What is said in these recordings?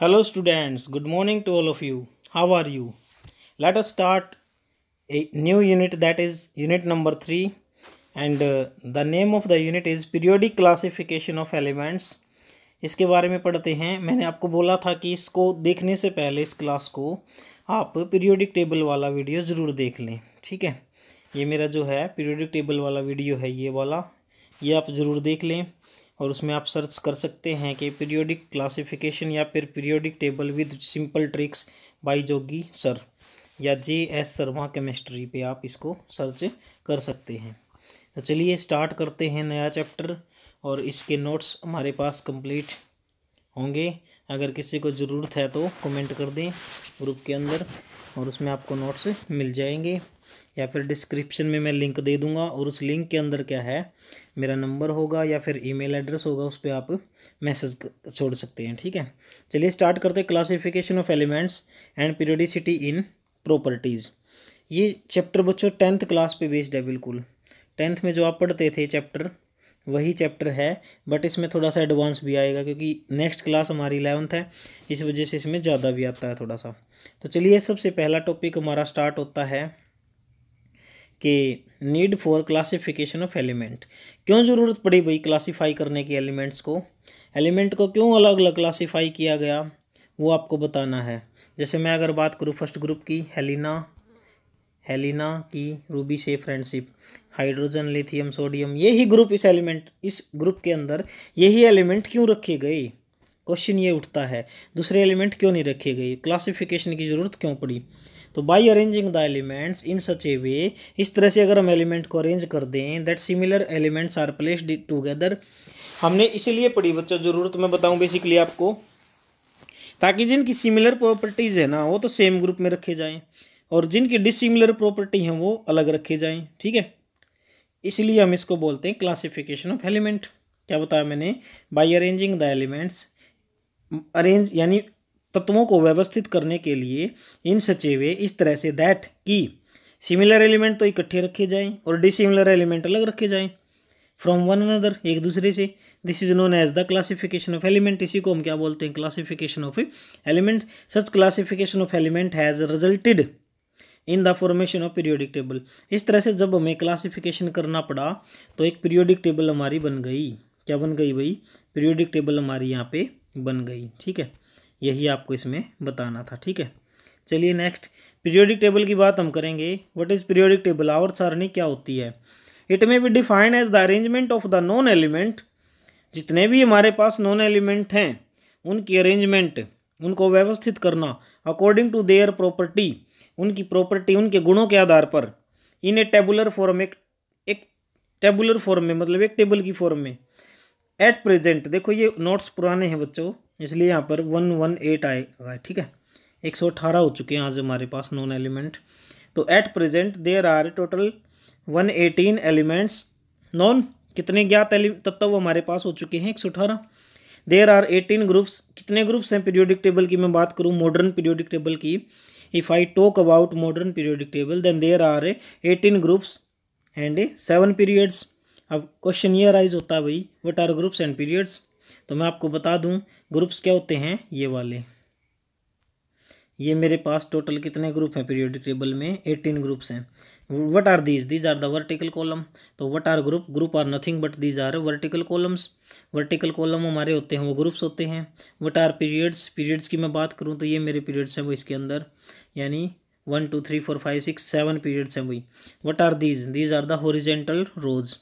Hello students, good morning to all of you. How are you? Let us start a new unit that is unit number 3 and uh, the name of the unit is periodic classification of elements. इसके बारे में पढ़ते हैं मैंने आपको बोला था कि इसको देखने से पहले इस क्लास को आप पीरियोडिक टेबल वाला वीडियो ज़रूर देख लें ठीक है ये मेरा जो है पीरियोडिक टेबल वाला वीडियो है ये वाला ये आप ज़रूर देख लें और उसमें आप सर्च कर सकते हैं कि पीरियोडिक क्लासिफिकेशन या फिर periodic table with simple tricks by Jogi sir या जे एस शर्मा केमिस्ट्री पे आप इसको सर्च कर सकते हैं तो चलिए स्टार्ट करते हैं नया चैप्टर और इसके नोट्स हमारे पास कंप्लीट होंगे अगर किसी को ज़रूरत है तो कमेंट कर दें ग्रुप के अंदर और उसमें आपको नोट्स मिल जाएंगे या फिर डिस्क्रिप्शन में मैं लिंक दे दूंगा और उस लिंक के अंदर क्या है मेरा नंबर होगा या फिर ईमेल एड्रेस होगा उस पर आप मैसेज छोड़ सकते हैं ठीक है चलिए स्टार्ट करते हैं classification of elements and periodicity in properties ये चैप्टर बच्चों टेंथ क्लास पे बेस्ड है बिल्कुल टेंथ में जो आप पढ़ते थे चैप्टर वही चैप्टर है बट इसमें थोड़ा सा एडवांस भी आएगा क्योंकि नेक्स्ट क्लास हमारी इलेवंथ है इस वजह से इसमें ज़्यादा भी आता है थोड़ा सा तो चलिए सबसे पहला टॉपिक हमारा स्टार्ट होता है कि need for classification of element क्यों ज़रूरत पड़ी भाई क्लासीफाई करने के एलिमेंट्स को एलिमेंट को क्यों अलग अलग क्लासीफाई किया गया वो आपको बताना है जैसे मैं अगर बात करूँ फर्स्ट ग्रुप की हेलिना हेलिना की रूबी से फ्रेंडशिप हाइड्रोजन लिथियम सोडियम यही ग्रुप इस एलिमेंट इस ग्रुप के अंदर यही एलिमेंट क्यों रखे गए क्वेश्चन ये उठता है दूसरे एलिमेंट क्यों नहीं रखे गए क्लासिफिकेशन की ज़रूरत क्यों पड़ी तो by arranging the elements in such a way इस तरह से अगर हम एलिमेंट को अरेंज कर दें that similar elements are placed together हमने इसीलिए पढ़ी बच्चों ज़रूरत मैं बताऊँ बेसिकली आपको ताकि जिनकी सिमिलर प्रॉपर्टीज़ है ना वो तो सेम ग्रुप में रखे जाएँ और जिनकी डिसिमिलर प्रॉपर्टी हैं वो अलग रखे जाएँ ठीक है इसलिए हम इसको बोलते हैं क्लासिफिकेशन ऑफ एलिमेंट क्या बताया मैंने by arranging the elements arrange यानी तत्वों को व्यवस्थित करने के लिए इन हुए इस तरह से दैट की सिमिलर एलिमेंट तो इकट्ठे रखे जाएं और डिसिमिलर एलिमेंट अलग रखे जाएं फ्रॉम वन अनदर एक दूसरे से this is known as the classification of element इसी को हम क्या बोलते हैं classification of element such classification of element has resulted in the formation of periodic table इस तरह से जब हमें क्लासिफिकेशन करना पड़ा तो एक पीरियोडिक टेबल हमारी बन गई क्या बन गई भाई पीरियोडिक टेबल हमारी यहाँ पे बन गई ठीक है यही आपको इसमें बताना था ठीक है चलिए नेक्स्ट पीरियोडिक टेबल की बात हम करेंगे व्हाट इज़ पीरियोडिक टेबल आवर सारणी क्या होती है it may be defined as the arrangement of the known element जितने भी हमारे पास नॉन एलिमेंट हैं उनकी अरेंजमेंट उनको व्यवस्थित करना अकॉर्डिंग टू देयर प्रॉपर्टी उनकी प्रॉपर्टी उनके गुणों के आधार पर इन ए टेबुलर फॉर्म एक एक टेबुलर फॉर्म में मतलब एक टेबल की फॉर्म में एट प्रेजेंट देखो ये नोट्स पुराने हैं बच्चों इसलिए यहाँ पर वन वन एट आएगा ठीक है एक सौ अठारह हो चुके हैं आज हमारे पास नॉन एलिमेंट तो at present there are total one eighteen elements known कितने ज्ञात तत्व हमारे पास हो चुके हैं एक सौ अठारह देर आर एटीन ग्रुप्स कितने ग्रुप्स हैं पीरियोडिक टेबल की मैं बात करूँ मॉडर्न पीरियोडिक टेबल की if I talk about modern periodic table then there are eighteen groups and seven periods अब क्वेश्चन ये अराइज होता है भाई what are groups and periods तो मैं आपको बता दूं ग्रुप्स क्या होते हैं ये वाले ये मेरे पास टोटल कितने ग्रुप हैं पीरियडिक टेबल में एटीन ग्रुप्स हैं what are these these are the vertical column तो what are group group are nothing but these are vertical columns vertical column हमारे होते हैं वो ग्रुप्स होते हैं वट आर पीरियड्स पीरियड्स की मैं बात करूँ तो ये मेरे पीरियड्स हैं वो इसके अंदर यानी one two three four five six seven periods हैं वही what are these these are the horizontal rows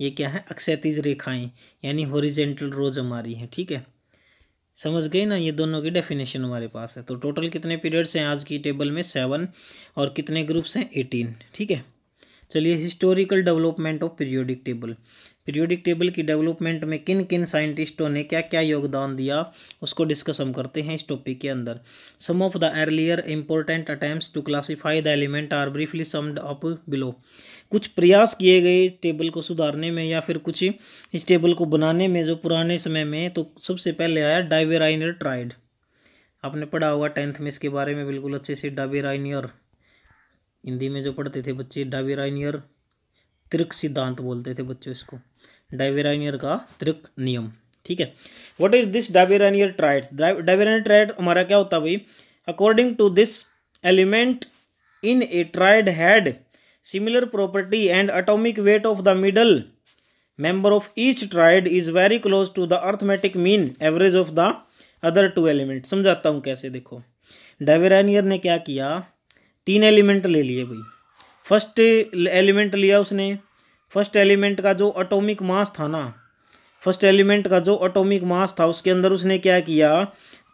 ये क्या है अक्षतीज रेखाएं यानी हॉरिजेंटल रोज हमारी हैं ठीक है समझ गए ना ये दोनों की डेफिनेशन हमारे पास है तो टोटल कितने पीरियड्स हैं आज की टेबल में सेवन और कितने ग्रुप्स हैं एटीन ठीक है चलिए historical development of periodic table periodic table की डेवलपमेंट में किन किन साइंटिस्टों ने क्या क्या योगदान दिया उसको डिस्कस हम करते हैं इस टॉपिक के अंदर some of the earlier important attempt to classify the element are briefly summed up below कुछ प्रयास किए गए टेबल को सुधारने में या फिर कुछ इस टेबल को बनाने में जो पुराने समय में तो सबसे पहले आया डाइवेराइनियर ट्राइड आपने पढ़ा होगा टेंथ में इसके बारे में बिल्कुल अच्छे से डाबेराइनियर हिंदी में जो पढ़ते थे बच्चे डाबेराइनियर त्रिक सिद्धांत बोलते थे बच्चों इसको डाइवेराइनियर का त्रिक नियम ठीक है what is this Dobereiner triad Dobereiner triad हमारा क्या होता भाई according to this element in a triad had similar property and atomic weight of the middle member of each triad is very close to the arithmetic mean average of the other two element समझाता हूँ कैसे देखो डेवेरानियर ने क्या किया तीन element ले लिए भाई फर्स्ट एलिमेंट लिया उसने फर्स्ट एलिमेंट का जो अटोमिक मास था ना फर्स्ट एलिमेंट का जो अटोमिक मास था उसके अंदर उसने क्या किया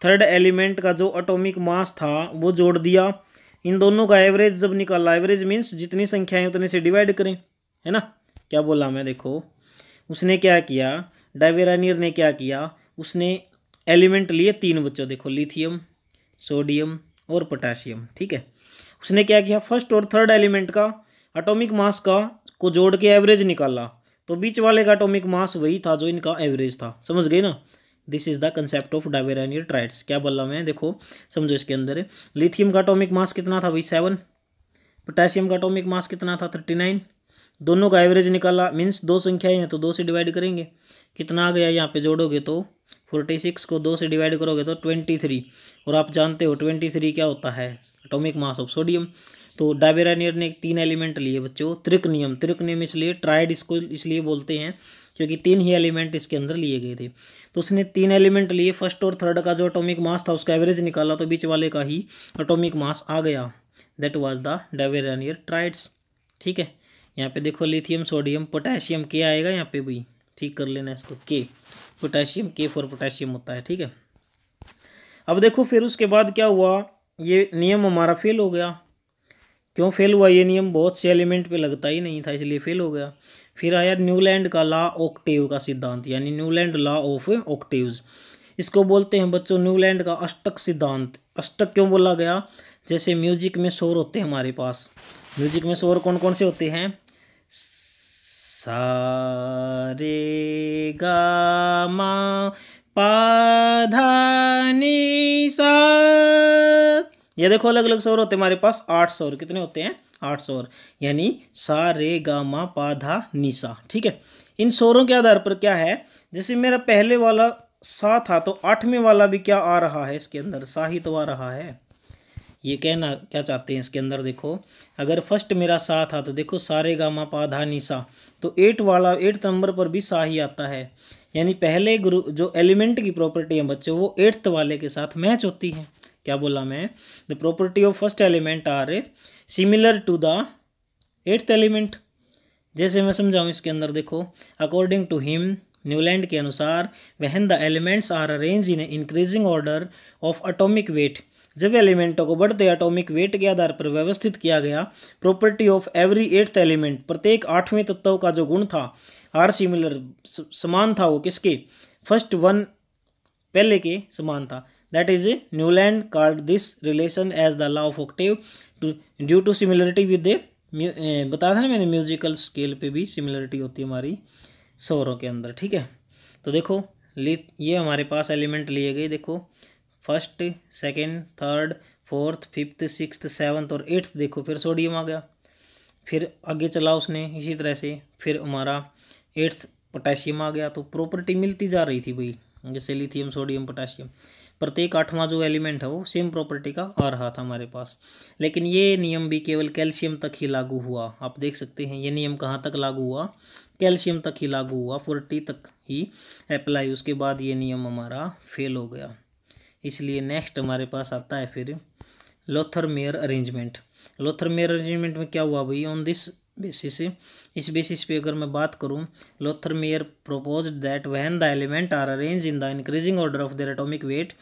थर्ड एलिमेंट का जो अटोमिक मास था वो जोड़ दिया इन दोनों का एवरेज जब निकाला एवरेज मीन्स जितनी संख्याएं उतने से डिवाइड करें है ना क्या बोला मैं देखो उसने क्या किया डाइवेरानियर ने क्या किया उसने एलिमेंट लिए तीन बच्चों देखो लिथियम सोडियम और पोटासियम ठीक है उसने क्या किया फर्स्ट और थर्ड एलिमेंट का एटॉमिक मास का को जोड़ के एवरेज निकाला तो बीच वाले का एटॉमिक मास वही था जो इनका एवरेज था समझ गए ना this is the concept of Dobereiner triads क्या बोल रहा मैं देखो समझो इसके अंदर लिथियम का अटोमिक मास कितना था भाई सेवन पोटेशियम का अटोमिक मास कितना था थर्टी नाइन दोनों का एवरेज निकाला मीन्स दो संख्याएं हैं तो दो से डिवाइड करेंगे कितना आ गया यहाँ पे जोड़ोगे तो फोर्टी सिक्स को दो से डिवाइड करोगे तो ट्वेंटी थ्री और आप जानते हो ट्वेंटी थ्री क्या होता है अटोमिक मास ऑफ सोडियम तो डाबेरानियर ने तीन एलिमेंट लिए बच्चों त्रिक नियम त्रिक नियम इसलिए ट्राइड इसको इसलिए बोलते हैं क्योंकि तीन ही एलिमेंट इसके अंदर लिए गए थे तो उसने तीन एलिमेंट लिए फर्स्ट और थर्ड का जो अटोमिक मास था उसका एवरेज निकाला तो बीच वाले का ही अटोमिक मास आ गया that was the Dobereiner triads ठीक है यहाँ पे देखो लिथियम सोडियम पोटेशियम के आएगा यहाँ पे भी ठीक कर लेना इसको के पोटेशियम के फॉर पोटेशियम होता है ठीक है अब देखो फिर उसके बाद क्या हुआ ये नियम हमारा फेल हो गया क्यों फेल हुआ ये नियम बहुत से एलिमेंट पे लगता ही नहीं था इसलिए फेल हो गया फिर आया न्यूलैंड का लॉ ऑक्टिव का सिद्धांत यानी न्यूलैंड लॉ ऑफ ऑक्टिव इसको बोलते हैं बच्चों न्यूलैंड का अष्टक सिद्धांत अष्टक क्यों बोला गया जैसे म्यूजिक में शोर होते हैं हमारे पास म्यूजिक में शोर कौन कौन से होते हैं सा रे गा मा पा धा नी सा ये देखो अलग अलग स्वर होते हैं हमारे पास आठ स्वर कितने होते हैं आठ स्वर यानी सा रे गा मा पा धा निशा ठीक है इन स्वरों के आधार पर क्या है जैसे मेरा पहले वाला सा था तो आठवें वाला भी क्या आ रहा है इसके अंदर सा ही तो आ रहा है ये कहना क्या चाहते हैं इसके अंदर देखो अगर फर्स्ट मेरा सा था तो देखो सारे गामा पा धा निशा तो एट वाला एट नंबर पर भी सा ही आता है यानी पहले गुरु जो एलिमेंट की प्रॉपर्टी है बच्चों वो एट्थ वाले के साथ मैच होती है क्या बोला मैं the property of first element are similar to the eighth element जैसे मैं समझाऊँ इसके अंदर देखो अकॉर्डिंग टू हिम न्यूलैंड के अनुसार when the elements are arrange in increasing order of atomic weight जब एलिमेंटों को बढ़ते अटोमिक वेट के आधार पर व्यवस्थित किया गया property of every eighth element प्रत्येक आठवें तत्व का जो गुण था आर सिमिलर समान था वो किसके फर्स्ट वन पहले के समान था that is newland called this relation as the law of octave to, due to similarity with the eh, बता था ना मैंने म्यूजिकल स्केल पे भी सिमिलरिटी होती है हमारी शोरों के अंदर ठीक है तो देखो ये हमारे पास एलिमेंट लिए गए देखो first second third fourth fifth six seventh और एट्थ देखो फिर सोडियम आ गया फिर आगे चला उसने इसी तरह से फिर हमारा एट्थ पोटेशियम आ गया तो प्रॉपर्टी मिलती जा रही थी भाई जैसे लिथियम सोडियम पोटेशियम प्रत्येक आठवां जो एलिमेंट है वो सेम प्रॉपर्टी का आ रहा था हमारे पास लेकिन ये नियम भी केवल कैल्शियम तक ही लागू हुआ आप देख सकते हैं ये नियम कहाँ तक लागू हुआ कैल्शियम तक ही लागू हुआ फोर्टी तक ही अप्लाई उसके बाद ये नियम हमारा फेल हो गया इसलिए नेक्स्ट हमारे पास आता है फिर Lothar Meyer arrangement Lothar Meyer arrangement में क्या हुआ भाई ऑन दिस बेसिस इस बेसिस पे अगर मैं बात करूँ Lothar Meyer propose that when the element are arrange in the increasing order of their atomic weight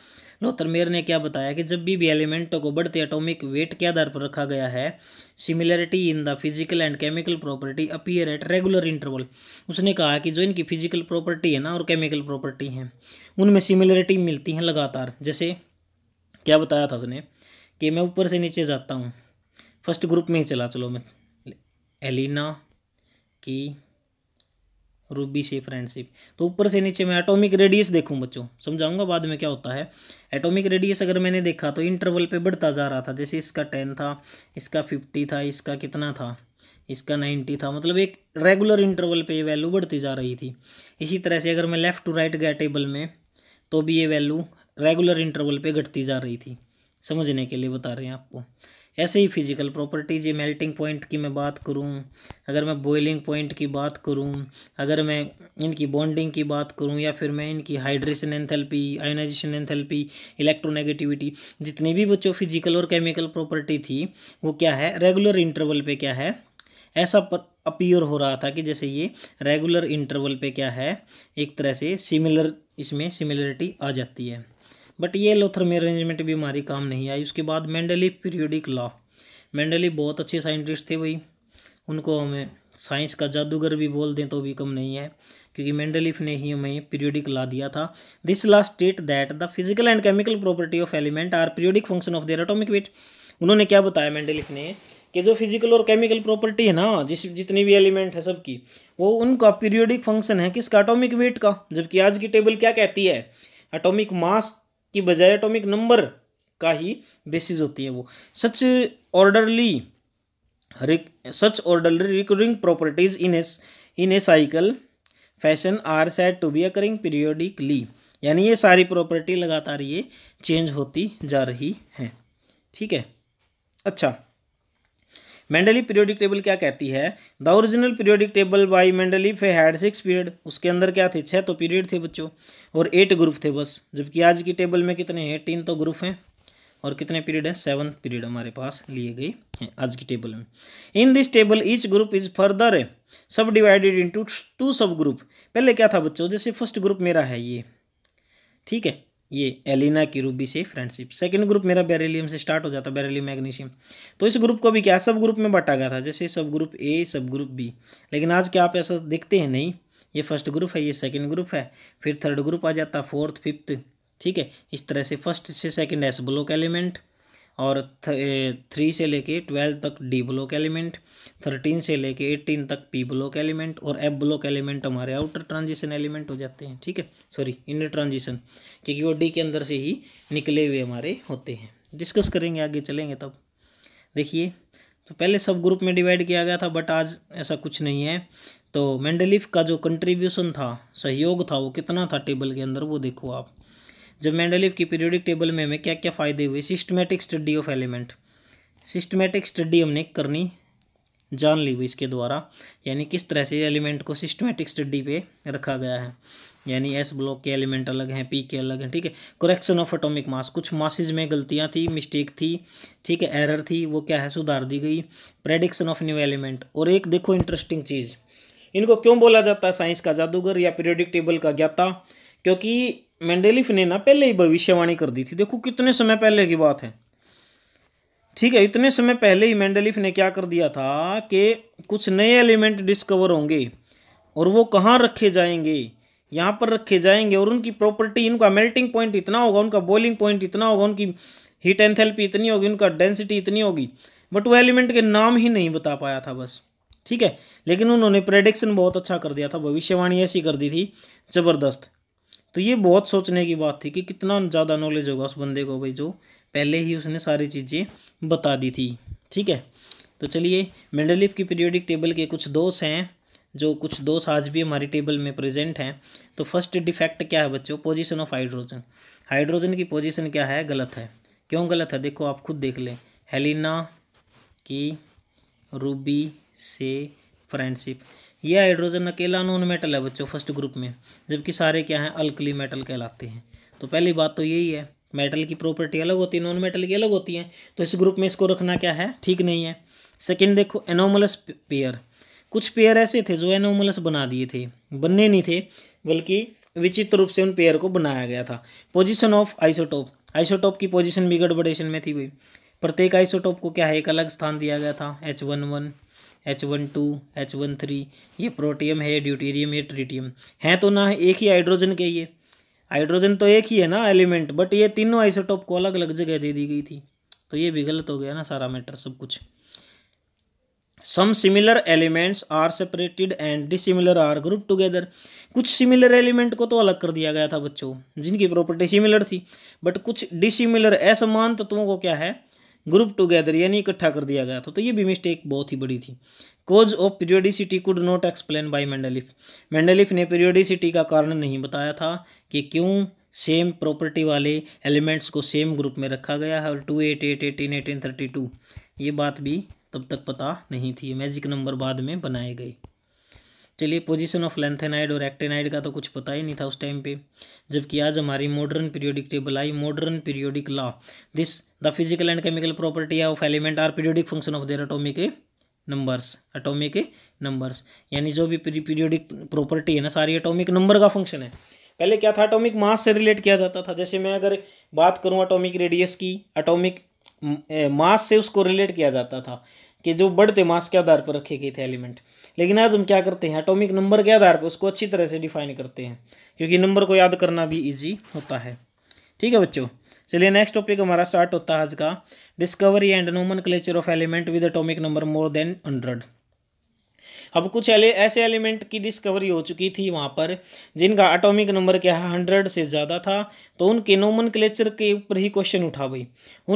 Lothar Meyer ने क्या बताया कि जब भी भी एलिमेंटों को बढ़ते एटोमिक वेट के आधार पर रखा गया है similarity in the physical and chemical property appear at regular interval उसने कहा कि जो इनकी फिजिकल प्रॉपर्टी है ना और केमिकल प्रॉपर्टी है उनमें सिमिलरिटी मिलती हैं लगातार जैसे क्या बताया था उसने कि मैं ऊपर से नीचे जाता हूँ फर्स्ट ग्रुप में ही चला चलो मैं एलिना की रूबी से फ्रेंडशिप तो ऊपर से नीचे मैं एटॉमिक रेडियस देखूं बच्चों समझाऊंगा बाद में क्या होता है एटॉमिक रेडियस अगर मैंने देखा तो इंटरवल पे बढ़ता जा रहा था जैसे इसका टेन था इसका फिफ्टी था इसका कितना था इसका नाइन्टी था मतलब एक रेगुलर इंटरवल पे ये वैल्यू बढ़ती जा रही थी इसी तरह से अगर मैं लेफ़्ट टू राइट गया टेबल में तो भी ये वैल्यू रेगुलर इंटरवल पर घटती जा रही थी समझने के लिए बता रहे हैं आपको ऐसे ही फिजिकल प्रॉपर्टीज ये मेल्टिंग पॉइंट की मैं बात करूँ अगर मैं बॉइलिंग पॉइंट की बात करूँ अगर मैं इनकी बॉन्डिंग की बात करूँ या फिर मैं इनकी hydration enthalpy ionization enthalpy electronegativity जितनी भी बच्चों फिजिकल और केमिकल प्रॉपर्टी थी वो क्या है रेगुलर इंटरवल पर क्या है ऐसा अपियर हो रहा था कि जैसे ये रेगुलर इंटरवल पे क्या है एक तरह से सिमिलर इसमें सिमिलरिटी आ जाती है बट ये में अरेंजमेंट भी हमारी काम नहीं आई उसके बाद मैंडली पीरियोडिक लॉ मैंडली बहुत अच्छे साइंटिस्ट थे भाई उनको हमें साइंस का जादूगर भी बोल दें तो भी कम नहीं है क्योंकि मेंडलिफ ने ही हमें पीरियोडिक ला दिया था this last state that the physical and chemical property of element are periodic function of their atomic weight उन्होंने क्या बताया मेंडलिफ ने कि जो फिजिकल और केमिकल प्रॉपर्टी है ना जिस जितनी भी एलिमेंट है सबकी वो उनका पीरियोडिक फंक्शन है किसका अटोमिक वेट का जबकि आज की टेबल क्या कहती है अटोमिक मास की बजाय एटॉमिक नंबर का ही बेसिस होती है वो such orderly such orderly recurring properties in as in a cycle fashion are set to be occurring periodically यानी ये सारी प्रॉपर्टी लगातार ये चेंज होती जा रही है ठीक है अच्छा मेंडली पीरियोडिक टेबल क्या कहती है the original periodic table by Mendeleev had six period उसके अंदर क्या थे छः तो पीरियड थे बच्चों और एट ग्रुप थे बस जबकि आज की टेबल में कितने हैं एटीन तो ग्रुप हैं और कितने पीरियड हैं सेवन पीरियड हमारे पास लिए गए हैं आज की टेबल में in this table each group is further sub divided into two sub group पहले क्या था बच्चों जैसे फर्स्ट ग्रुप मेरा है ये ठीक है ये एलिना की रूबी से फ्रेंडशिप सेकंड ग्रुप मेरा बेरेलीम से स्टार्ट हो जाता है बेरेली मैग्नीशियम तो इस ग्रुप को भी क्या सब ग्रुप में बांटा गया था जैसे सब ग्रुप ए सब ग्रुप बी लेकिन आज क्या आप ऐसा देखते हैं नहीं ये फर्स्ट ग्रुप है ये सेकंड ग्रुप है फिर थर्ड ग्रुप आ जाता फोर्थ फिफ्थ ठीक है इस तरह से फर्स्ट से सेकेंड एस ब्लॉक एलिमेंट और थ्री से लेके ट्वेल्थ तक डी ब्लॉक एलिमेंट थर्टीन से लेके एटीन तक पी ब्लॉक एलिमेंट और एफ ब्लॉक एलिमेंट हमारे आउटर ट्रांजिशन एलिमेंट हो जाते हैं ठीक है सॉरी इनर ट्रांजिशन क्योंकि वो डी के अंदर से ही निकले हुए हमारे होते हैं डिस्कस करेंगे आगे चलेंगे तब देखिए तो पहले सब ग्रुप में डिवाइड किया गया था बट आज ऐसा कुछ नहीं है तो मैंडलिफ का जो कंट्रीब्यूशन था सहयोग था वो कितना था टेबल के अंदर वो देखो आप जब मैंडलिव की पीरियोडिक टेबल में हमें क्या क्या फ़ायदे हुए systematic study of element systematic study हमने करनी जान ली हुई इसके द्वारा यानी किस तरह से एलिमेंट को सिस्टमेटिक स्टडी पे रखा गया है यानी एस ब्लॉक के एलिमेंट अलग हैं पी के अलग हैं ठीक है करेक्शन ऑफ एटॉमिक मास कुछ मासेज में गलतियां थी मिस्टेक थी ठीक है एरर थी वो क्या है सुधार दी गई प्रेडिक्शन ऑफ न्यू एलिमेंट और एक देखो इंटरेस्टिंग चीज़ इनको क्यों बोला जाता है साइंस का जादूगर या पीरियोडिक टेबल का ज्ञाता क्योंकि मेंडेलिफ ने ना पहले ही भविष्यवाणी कर दी थी देखो कितने समय पहले की बात है ठीक है इतने समय पहले ही मेंडेलिफ ने क्या कर दिया था कि कुछ नए एलिमेंट डिस्कवर होंगे और वो कहाँ रखे जाएंगे यहाँ पर रखे जाएंगे और उनकी प्रॉपर्टी इनका मेल्टिंग पॉइंट इतना होगा उनका बॉइलिंग पॉइंट इतना होगा उनकी हीट थेल्पी इतनी होगी उनका डेंसिटी इतनी होगी बट वो एलिमेंट के नाम ही नहीं बता पाया था बस ठीक है लेकिन उन्होंने प्रेडिक्शन बहुत अच्छा कर दिया था भविष्यवाणी ऐसी कर दी थी ज़बरदस्त तो ये बहुत सोचने की बात थी कि कितना ज़्यादा नॉलेज होगा उस बंदे को भाई जो पहले ही उसने सारी चीज़ें बता दी थी ठीक है तो चलिए मेंडलिफ की पीरियोडिक टेबल के कुछ दोष हैं जो कुछ दोष आज भी हमारी टेबल में प्रेजेंट हैं तो फर्स्ट डिफेक्ट क्या है बच्चों पोजीशन ऑफ हाइड्रोजन हाइड्रोजन की पोजीशन क्या है गलत है क्यों गलत है देखो आप खुद देख लें हेलिना की रूबी से फ्रेंडशिप यह हाइड्रोजन अकेला नॉन मेटल है बच्चों फर्स्ट ग्रुप में जबकि सारे क्या हैं अल्कली मेटल कहलाते हैं तो पहली बात तो यही है मेटल की प्रॉपर्टी अलग होती है नॉन मेटल की अलग होती है तो इस ग्रुप में इसको रखना क्या है ठीक नहीं है सेकेंड देखो एनोमलस पेयर कुछ पेयर ऐसे थे जो एनोमलस बना दिए थे बनने नहीं थे बल्कि विचित्र रूप से उन पेयर को बनाया गया था पोजीशन ऑफ आइसोटोप आइसोटोप की पोजीशन भी गड़बड़ेशन में थी भाई प्रत्येक आइसोटोप को क्या है एक अलग स्थान दिया गया था H one one H one two H one three ये प्रोटियम है ड्यूटीरियम है ट्रिटियम हैं तो ना एक ही हाइड्रोजन के ये हाइड्रोजन तो एक ही है ना एलिमेंट बट ये तीनों आइसोटॉप को अलग अलग जगह दे दी गई थी तो ये भी गलत हो गया ना सारा मैटर सब कुछ some similar elements are separated and dissimilar are group together कुछ सिमिलर एलिमेंट को तो अलग कर दिया गया था बच्चों जिनकी प्रॉपर्टी सिमिलर थी बट कुछ डिसिमिलर असमान तत्वों को क्या है ग्रुप टुगेदर यानी इकट्ठा कर दिया गया था तो ये भी मिस्टेक बहुत ही बड़ी थी cause of periodicity could not explain by Mendeleev Mendeleev ने पीरियोडिसिटी का कारण नहीं बताया था कि क्यों सेम प्रॉपर्टी वाले एलिमेंट्स को सेम ग्रुप में रखा गया है और two eight eight eighteen eighteen thirty two ये बात भी तब तक पता नहीं थी मैजिक नंबर बाद में बनाए गए चलिए पोजीशन ऑफ लेंथेनाइड और एक्टेनाइड का तो कुछ पता ही नहीं था उस टाइम पे जबकि आज हमारी modern periodic table I modern periodic law this the physical and chemical property of element are periodic function of their atomic numbers atomic numbers यानी जो भी पीरियोडिक प्रॉपर्टी है ना सारी एटोमिक नंबर का फंक्शन है पहले क्या था अटोमिक मास से रिलेट किया जाता था जैसे मैं अगर बात करूँ अटोमिक रेडियस की अटोमिक मास से उसको रिलेट किया जाता था कि जो बढ़ते मास के आधार पर रखे गए थे एलिमेंट लेकिन आज हम क्या करते हैं एटॉमिक नंबर के आधार पर उसको अच्छी तरह से डिफाइन करते हैं क्योंकि नंबर को याद करना भी ईजी होता है ठीक है बच्चों चलिए नेक्स्ट टॉपिक हमारा स्टार्ट होता है आज का discovery and nomenclature of element with atomic number more than hundred अब कुछ ऐसे एलिमेंट की डिस्कवरी हो चुकी थी वहाँ पर जिनका एटॉमिक नंबर क्या है हंड्रेड से ज़्यादा था तो उनके नोमन क्लेचर के ऊपर ही क्वेश्चन उठा भाई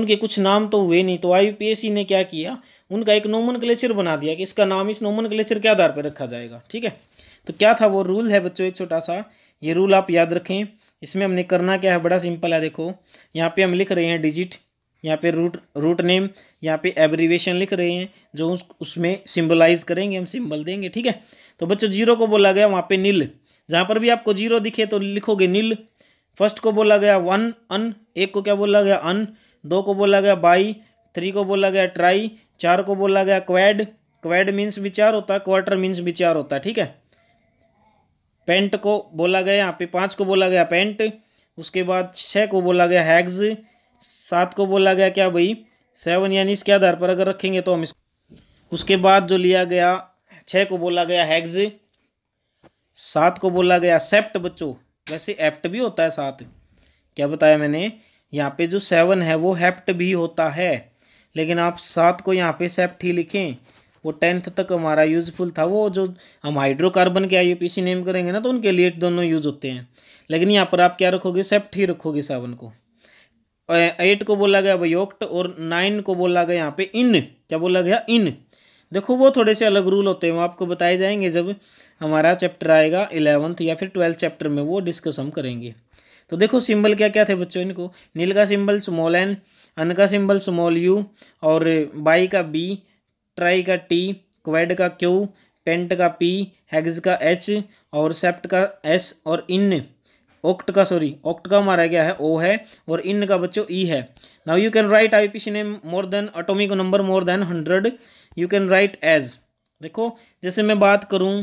उनके कुछ नाम तो हुए नहीं तो आई ने क्या किया उनका एक नोमन क्लेचर बना दिया कि इसका नाम इस नोमन क्लेचर के आधार पर रखा जाएगा ठीक है तो क्या था वो रूल है बच्चों एक छोटा सा ये रूल आप याद रखें इसमें हमने करना क्या है बड़ा सिंपल है देखो यहाँ पे हम लिख रहे हैं डिजिट यहाँ पे रूट रूट नेम यहाँ पे एब्रीवेशन लिख रहे हैं जो उस उसमें सिंबलाइज करेंगे हम सिंबल देंगे ठीक है तो बच्चों जीरो को बोला गया वहाँ पे नील जहाँ पर भी आपको जीरो दिखे तो लिखोगे नील फर्स्ट को बोला गया वन अन एक को क्या बोला गया अन दो को बोला गया बाई थ्री को बोला गया ट्राई चार को बोला गया क्वैड क्वैड मीन्स भी चार होता है क्वार्टर मीन्स भी चार होता है ठीक है पेंट को बोला गया यहाँ पे पाँच को बोला गया पेंट उसके बाद छः को बोला गया हैग्स सात को बोला गया क्या भाई सेवन यानी इसके आधार पर अगर रखेंगे तो हम इस उसके बाद जो लिया गया छः को बोला गया हैग्स सात को बोला गया सेप्ट बच्चों वैसे एप्ट भी होता है सात क्या बताया मैंने यहाँ पे जो सेवन है वो हैप्ट भी होता है लेकिन आप सात को यहाँ पे सेप्ट ही e लिखें वो टेंथ तक हमारा यूज़फुल था वो जो हम हाइड्रोकार्बन के आई नेम करेंगे ना तो उनके लिए दोनों यूज होते हैं लेकिन यहाँ पर आप क्या रखोगे सेप्ट ही e रखोगे सावन को एट को बोला गया वयोक्ट और नाइन को बोला गया यहाँ पे इन क्या बोला गया इन देखो वो थोड़े से अलग रूल होते हैं वो आपको बताए जाएंगे जब हमारा चैप्टर आएगा इलेवंथ या फिर ट्वेल्थ चैप्टर में वो डिस्कस हम करेंगे तो देखो सिंबल क्या क्या थे बच्चों इनको नील का सिंबल स्मॉल एंड अन का सिंबल स्मॉल यू और बाई का बी ट्राई का टी क्वेड का क्यू पेंट का पी हैग्स का एच और सेप्ट का एस और इन ऑक्ट का सॉरी ओक्ट का मारा गया है ओ है और इन का बच्चों ई है now you can write I P C name more than atomic number more than hundred you can write as देखो जैसे मैं बात करूँ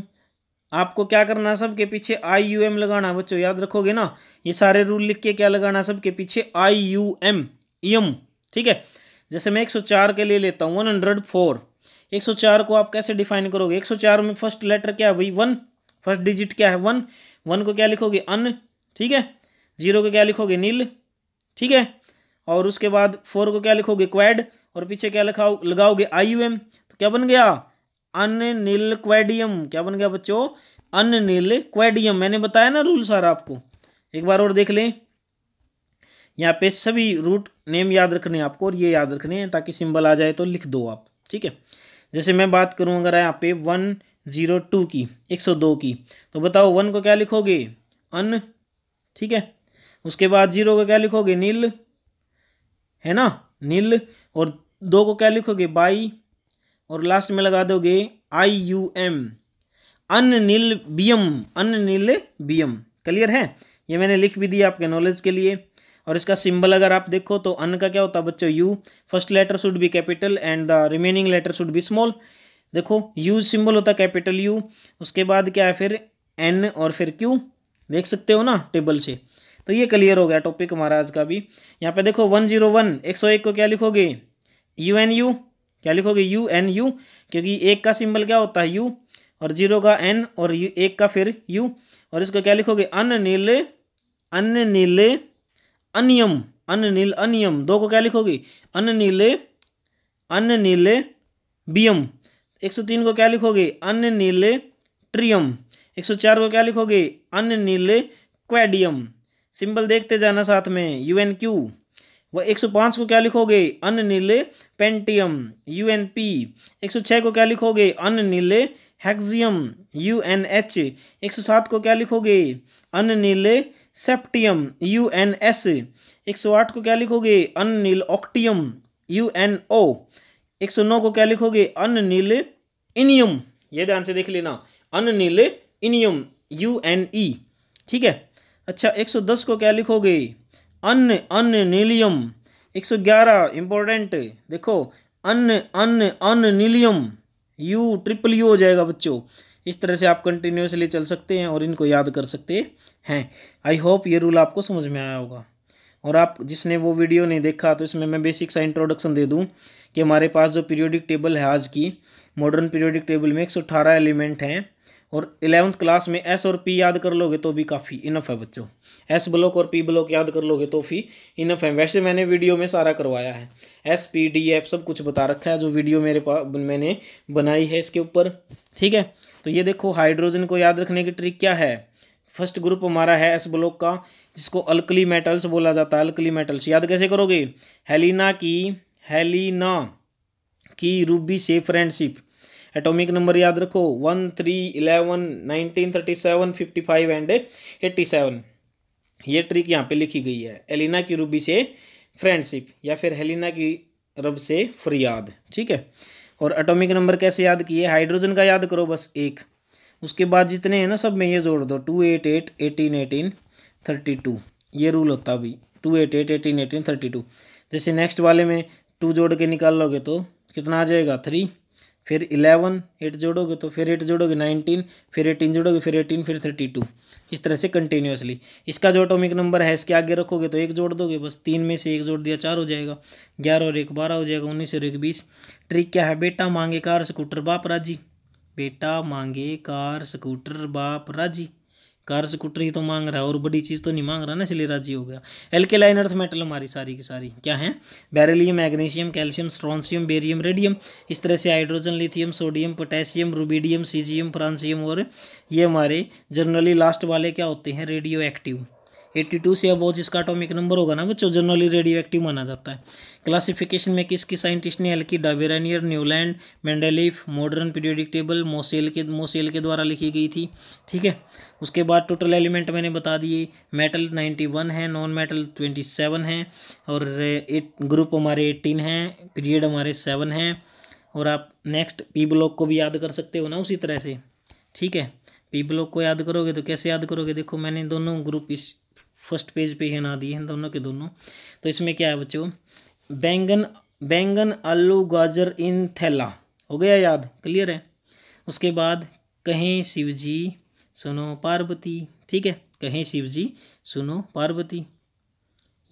आपको क्या करना है सबके पीछे आई यू एम लगाना बच्चों याद रखोगे ना ये सारे रूल लिख के क्या लगाना सबके पीछे आई यू एम यम ठीक है जैसे मैं 104 के लिए लेता हूँ 104 104 को आप कैसे डिफाइन करोगे 104 में फर्स्ट लेटर क्या है वही वन फर्स्ट डिजिट क्या है वन वन को क्या लिखोगे अन ठीक है जीरो को क्या लिखोगे नील ठीक है और उसके बाद फोर को क्या लिखोगे क्वैड और पीछे क्या लिखाओ लगाओगे आई यू एम तो क्या बन गया अन नील क्वेडियम क्या बन गया बच्चों अन नील क्वेडियम मैंने बताया ना रूल सारा आपको एक बार और देख लें यहाँ पे सभी रूट नेम याद रखने हैं आपको और ये याद रखने हैं ताकि सिंबल आ जाए तो लिख दो आप ठीक है जैसे मैं बात करूँ अगर यहाँ पे वन जीरो टू की एक सौ दो की तो बताओ वन को क्या लिखोगे अन ठीक है उसके बाद जीरो को क्या लिखोगे नील है ना नील और दो को क्या लिखोगे बाई और लास्ट में लगा दोगे I U M un nil B M un nil B M clear है ये मैंने लिख भी दिया आपके नॉलेज के लिए और इसका सिंबल अगर आप देखो तो अन का क्या होता है बच्चों U first letter should be capital and the remaining letter should be small देखो यू सिंबल होता है कैपिटल यू उसके बाद क्या है फिर एन और फिर क्यू देख सकते हो ना टेबल से तो ये क्लियर हो गया टॉपिक हमारा आज का भी यहाँ पे देखो वन जीरो वन एक सौ एक को क्या लिखोगे यू एन यू क्या लिखोगे यू एन यू क्योंकि एक का सिंबल क्या होता है यू और जीरो का एन और यू एक का फिर यू और इसको क्या लिखोगे अन नीले अन नीले अनियम अन नील अनियम दो को क्या लिखोगे अन नीले अन नीले बियम एक सौ तीन को क्या लिखोगे अन नीले ट्रियम एक सौ चार को क्या लिखोगे अन नीले क्वेडियम सिंबल देखते जाना साथ में यू एन क्यू व एक सौ पाँच को क्या लिखोगे अन नीले पेंटियम यू एन पी एक सौ छः को क्या लिखोगे अन नीले हैक्सियम यू एन एच एक सौ सात को क्या लिखोगे अन नीले सेप्टियम यू एन एस एक सौ आठ को क्या लिखोगे un nil octium U N O एक सौ नौ को क्या लिखोगे अनिल इनियम ये ध्यान से देख लेना un nil ennium U N E ठीक है अच्छा एक सौ दस को क्या लिखोगे अन अन नीलियम एक सौ ग्यारह इम्पोर्टेंट देखो un un un nilium U triple U हो जाएगा बच्चों इस तरह से आप कंटिन्यूसली चल सकते हैं और इनको याद कर सकते हैं आई होप ये रूल आपको समझ में आया होगा और आप जिसने वो वीडियो नहीं देखा तो इसमें मैं बेसिक सा इंट्रोडक्शन दे दूँ कि हमारे पास जो पीरियोडिक टेबल है आज की मॉडर्न पीरियोडिक टेबल में अठारह एलिमेंट हैं और इलेवंथ क्लास में एस और पी याद कर लोगे तो भी काफ़ी इनफ है बच्चों एस ब्लॉक और पी ब्लॉक याद कर लोगे तो भी इनफ है वैसे मैंने वीडियो में सारा करवाया है एस पी डी एफ सब कुछ बता रखा है जो वीडियो मेरे पास मैंने बनाई है इसके ऊपर ठीक है तो ये देखो हाइड्रोजन को याद रखने की ट्रिक क्या है फर्स्ट ग्रुप हमारा है एस ब्लॉक का जिसको अल्कली मेटल्स बोला जाता है अल्कली मेटल्स याद कैसे करोगे हेलिना की हेलिना की रूबी से फ्रेंडशिप एटॉमिक नंबर याद रखो one three eleven nineteen thirty seven fifty five and eighty seven ये ट्रिक यहाँ पे लिखी गई है एलिना की रूबी से फ्रेंडशिप या फिर हेलिना की रब से फरियाद ठीक है और एटॉमिक नंबर कैसे याद किए हाइड्रोजन का याद करो बस एक उसके बाद जितने हैं ना सब में ये जोड़ दो two eight eight eighteen eighteen thirty two ये रूल होता अभी two eight eight eighteen eighteen thirty two जैसे नेक्स्ट वाले में टू जोड़ के निकाल लोगे तो कितना आ जाएगा थ्री फिर इलेवन एट जोड़ोगे तो फिर एट जोड़ोगे नाइनटीन फिर एटीन जोड़ोगे फिर एटीन फिर थर्टी टू इस तरह से कंटिन्यूसली इसका जो अटोमिक नंबर है इसके आगे रखोगे तो एक जोड़ दोगे बस तीन में से एक जोड़ दिया चार हो जाएगा ग्यारह और एक बारह हो जाएगा उन्नीस और एक बीस ट्रिक क्या है बेटा मांगे कार स्कूटर बाप राजी बेटा मांगे कार स्कूटर बाप राजी कार स्कूटर ही तो मांग रहा है और बड़ी चीज़ तो नहीं मांग रहा ना इसलिए राजी हो गया लाइन अर्थ मेटल हमारी सारी की सारी क्या है beryllium magnesium calcium strontium barium radium इस तरह से hydrogen lithium sodium potassium rubidium caesium francium और ये हमारे जनरली लास्ट वाले क्या होते हैं रेडियो एक्टिव एट्टी टू से अबोज इसका अटोमिक नंबर होगा ना बच्चों जनरली रेडियो एक्टिव माना जाता है क्लासिफिकेशन में किसकी साइंटिस्ट ने हल्की Dobereiner Newland Mendeleev modern periodic table Moseley के मोसेल के द्वारा लिखी गई थी ठीक है उसके बाद टोटल एलिमेंट मैंने बता दिए मेटल नाइन्टी वन है नॉन मेटल ट्वेंटी सेवन है और एट ग्रुप हमारे एटीन हैं पीरियड हमारे सेवन हैं और आप नेक्स्ट पी ब्लॉक को भी याद कर सकते हो ना उसी तरह से ठीक है पी ब्लॉक को याद करोगे तो कैसे याद करोगे देखो मैंने दोनों ग्रुप इस फर्स्ट पेज पे ही ना दिए हैं दोनों के दोनों तो इसमें क्या है बच्चों बैंगन बैंगन आलू गाजर इन थैला हो गया याद क्लियर है उसके बाद कहें शिव जी सुनो पार्वती ठीक है कहें शिव जी सुनो पार्वती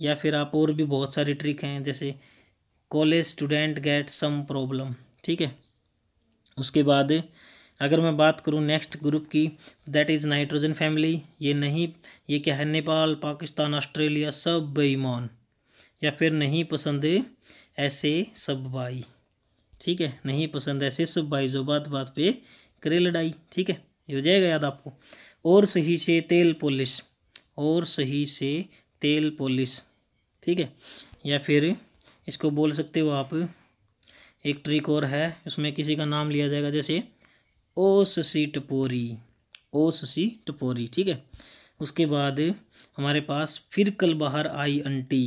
या फिर आप और भी बहुत सारे ट्रिक हैं जैसे college student get some problem ठीक है उसके बाद अगर मैं बात करूँ नेक्स्ट ग्रुप की दैट इज़ नाइट्रोजन फैमिली ये नहीं ये क्या है नेपाल पाकिस्तान ऑस्ट्रेलिया सब बेईमान या फिर नहीं पसंद ऐसे सब भाई ठीक है नहीं पसंद ऐसे सब भाई जो बात बात पे करे लड़ाई ठीक है ये हो जाएगा याद आपको और सही से तेल पोलिश और सही से तेल पोलिश ठीक है या फिर इसको बोल सकते हो आप एक ट्रिक और है उसमें किसी का नाम लिया जाएगा जैसे ओस सी टपोरी ओस सी टपोरी ठीक है उसके बाद हमारे पास फिर कल बाहर आई अंटी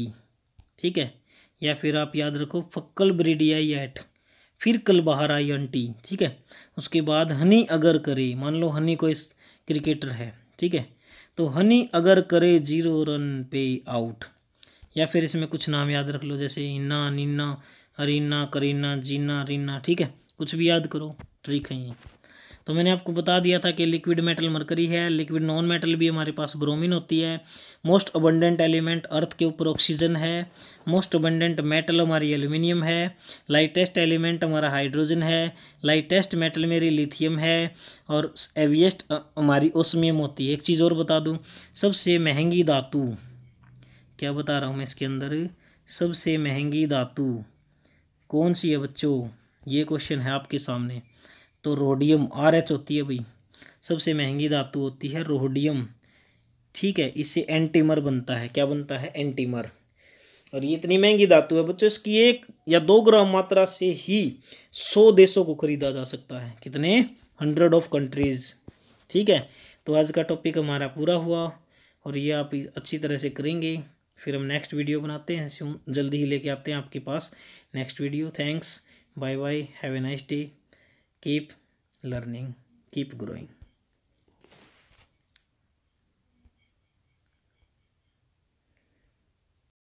ठीक है या फिर आप याद रखो फक्कल ब्रिडी आई एट फिर कल बाहर आई अंटी ठीक है उसके बाद हनी अगर करे मान लो हनी कोई क्रिकेटर है ठीक है तो हनी अगर करे जीरो रन पे आउट या फिर इसमें कुछ नाम याद रख लो जैसे इन्ना निन्ना हरीना करीना जीना रीना ठीक है कुछ भी याद करो ट्रिक है ये तो मैंने आपको बता दिया था कि लिक्विड मेटल मरकरी है लिक्विड नॉन मेटल भी हमारे पास ब्रोमीन होती है मोस्ट अबंडेंट एलिमेंट अर्थ के ऊपर ऑक्सीजन है मोस्ट अबंडेंट मेटल हमारी एल्यूमिनियम है लाइटेस्ट एलिमेंट हमारा हाइड्रोजन है लाइटेस्ट मेटल मेरी लिथियम है और एवियस्ट हमारी ओसमियम होती है एक चीज़ और बता दूँ सबसे महंगी धातु क्या बता रहा हूँ मैं इसके अंदर सबसे महंगी धातु कौन सी है बच्चों ये क्वेश्चन है आपके सामने तो रोडियम आर एच होती है भाई सबसे महंगी धातु होती है रोहडियम ठीक है इससे एंटीमर बनता है क्या बनता है एंटीमर और ये इतनी महंगी धातु है बच्चों इसकी एक या दो ग्राम मात्रा से ही सौ देशों को खरीदा जा सकता है कितने हंड्रेड ऑफ कंट्रीज़ ठीक है तो आज का टॉपिक हमारा पूरा हुआ और ये आप अच्छी तरह से करेंगे फिर हम नेक्स्ट वीडियो बनाते हैं जल्दी ही लेके आते हैं आपके पास next video thanks bye bye have a nice day keep learning keep growing